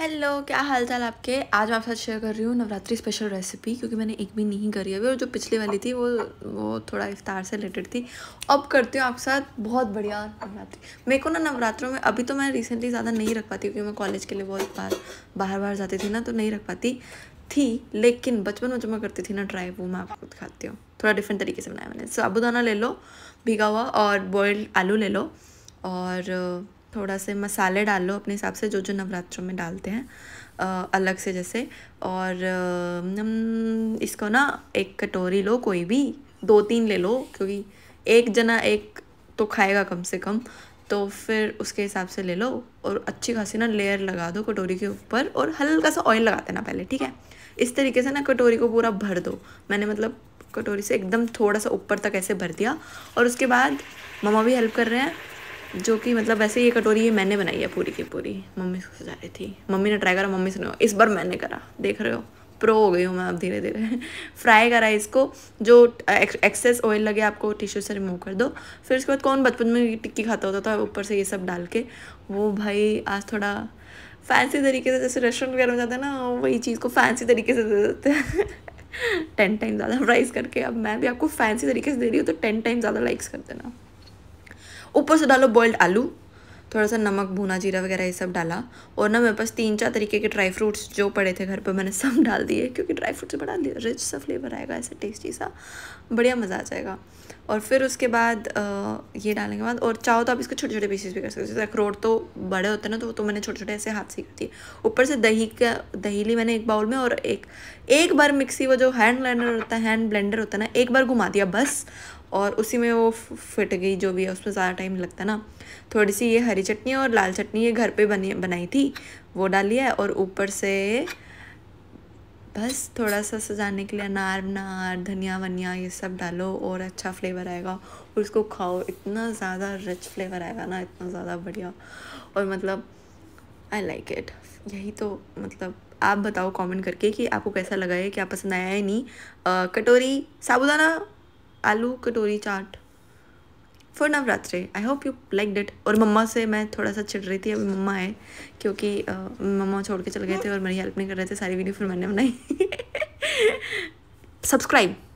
hello क्या हाल चाल आपके आज मैं आपके साथ शेयर कर रही हूँ नवरात्रि स्पेशल रेसिपी क्योंकि मैंने एक भी नहीं करी अभी और जो पिछली वाली थी वो वो थोड़ा इफ्तार से रिलेटेड थी अब करती हूँ आपके साथ बहुत बढ़िया नवरात्रि मेरे को ना नवरात्रों में अभी तो मैं रिसेंटली ज़्यादा नहीं रख पाती क्योंकि मैं कॉलेज के लिए बहुत बार बाहर बाहर जाती थी ना तो नहीं रख पाती थी लेकिन बचपन में जो मैं करती थी ना ट्राई वो मैं आपको दिखाती हूँ थोड़ा डिफरेंट तरीके से बनाया मैंने साबुदाना ले लो भिगा हुआ और बॉयल्ड आलू ले लो और थोड़ा से मसाले डाल लो अपने हिसाब से जो जो नवरात्रों में डालते हैं अलग से जैसे और इसको ना एक कटोरी लो कोई भी दो तीन ले लो क्योंकि एक जना एक तो खाएगा कम से कम तो फिर उसके हिसाब से ले लो और अच्छी खासी ना लेयर लगा दो कटोरी के ऊपर और हल्का सा ऑयल लगा देना पहले ठीक है इस तरीके से ना कटोरी को पूरा भर दो मैंने मतलब कटोरी से एकदम थोड़ा सा ऊपर तक ऐसे भर दिया और उसके बाद मम्मा भी हेल्प कर रहे हैं जो कि मतलब वैसे ये कटोरी ये मैंने बनाई है पूरी की पूरी मम्मी से सजा रही थी मम्मी ने ट्राई करा मम्मी से नहीं इस बार मैंने करा देख रहे हो प्रो हो गई हूँ मैं अब धीरे धीरे फ्राई करा इसको जो एक्सेस ऑयल लगे आपको टिश्यू से रिमूव कर दो फिर उसके बाद कौन बचपन में टिक्की खाता होता था ऊपर से ये सब डाल के वो भाई आज थोड़ा फैंसी तरीके से जैसे रेस्टोरेंट वगैरह में जाते हैं ना वही चीज़ को फैंसी तरीके से दे देते हैं टेन टाइम ज़्यादा प्राइस करके अब मैं भी आपको फैंसी तरीके से दे रही हूँ तो टेन टाइम ज़्यादा लाइक्स कर देना ऊपर से डालो बॉयल्ड आलू थोड़ा सा नमक भुना जीरा वगैरह ये सब डाला और ना मेरे पास तीन चार तरीके के ड्राई फ्रूट्स जो पड़े थे घर पर मैंने सब डाल दिए क्योंकि ड्राई फ्रूट से बड़ा रिच सा फ्लेवर आएगा ऐसा टेस्टी सा बढ़िया मज़ा आ जाएगा और फिर उसके बाद ये डालने के बाद और चाहो तो आप इसको छोटे छोटे पीसेस भी कर सकते हो जैसे अखरोट तो बड़े होते हैं ना तो वो तो मैंने छोटे छोटे ऐसे हाथ से करती है ऊपर से दही का दही ली मैंने एक बाउल में और एक एक बार मिक्सी वो जो हैंड ब्लेंडर होता है हैंड ब्लेंडर होता है ना एक बार घुमा दिया बस और उसी में वो फिट गई जो भी है उसमें ज़्यादा टाइम लगता है ना थोड़ी सी ये हरी चटनी और लाल चटनी ये घर पे बनी बनाई थी वो डाली है और ऊपर से बस थोड़ा सा सजाने के लिए अनार नार धनिया वनिया ये सब डालो और अच्छा फ्लेवर आएगा और उसको खाओ इतना ज़्यादा रिच फ्लेवर आएगा ना इतना ज़्यादा बढ़िया और मतलब आई लाइक इट यही तो मतलब आप बताओ कमेंट करके कि आपको कैसा लगा है क्या पसंद आया है नहीं आ, कटोरी साबुदाना आलू कटोरी chaat for Navratri I hope you like it और मम्मा से मैं थोड़ा सा चिढ़ रही थी अभी मम्मा आए क्योंकि मम्मा छोड़ के चले गए थे और मेरी हेल्प नहीं कर रहे थे सारी वीडियो फिर मैंने बनाई सब्सक्राइब